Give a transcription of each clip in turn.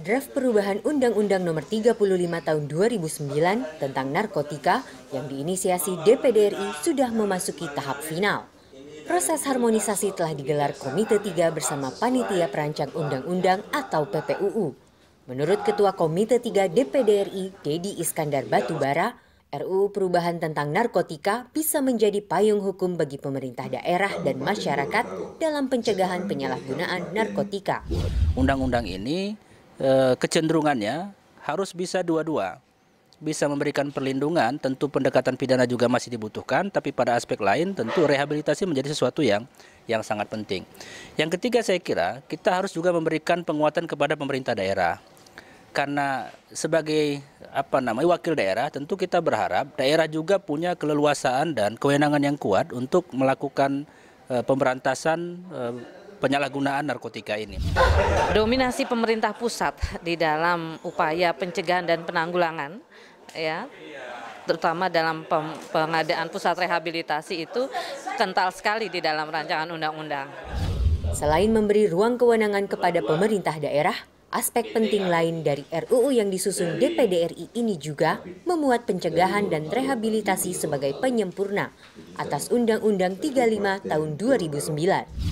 draft perubahan Undang-Undang Nomor 35 Tahun 2009 tentang narkotika yang diinisiasi DPD RI sudah memasuki tahap final. Proses harmonisasi telah digelar Komite 3 bersama Panitia Perancang Undang-Undang atau PPUU. Menurut Ketua Komite 3 DPD RI, Dedi Iskandar Batubara, RUU perubahan tentang narkotika bisa menjadi payung hukum bagi pemerintah daerah dan masyarakat dalam pencegahan penyalahgunaan narkotika. Undang-undang ini Eh, kecenderungannya harus bisa dua-dua. Bisa memberikan perlindungan, tentu pendekatan pidana juga masih dibutuhkan, tapi pada aspek lain tentu rehabilitasi menjadi sesuatu yang yang sangat penting. Yang ketiga saya kira kita harus juga memberikan penguatan kepada pemerintah daerah. Karena sebagai apa namanya wakil daerah, tentu kita berharap daerah juga punya keleluasaan dan kewenangan yang kuat untuk melakukan eh, pemberantasan eh, penyalahgunaan narkotika ini. Dominasi pemerintah pusat di dalam upaya pencegahan dan penanggulangan ya terutama dalam pengadaan pusat rehabilitasi itu kental sekali di dalam rancangan undang-undang. Selain memberi ruang kewenangan kepada pemerintah daerah, aspek penting lain dari RUU yang disusun DPD RI ini juga memuat pencegahan dan rehabilitasi sebagai penyempurna atas Undang-Undang 35 tahun 2009.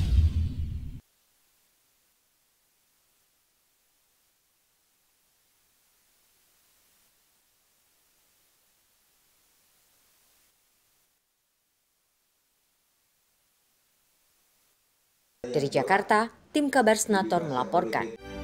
Dari Jakarta, tim kabar senator melaporkan.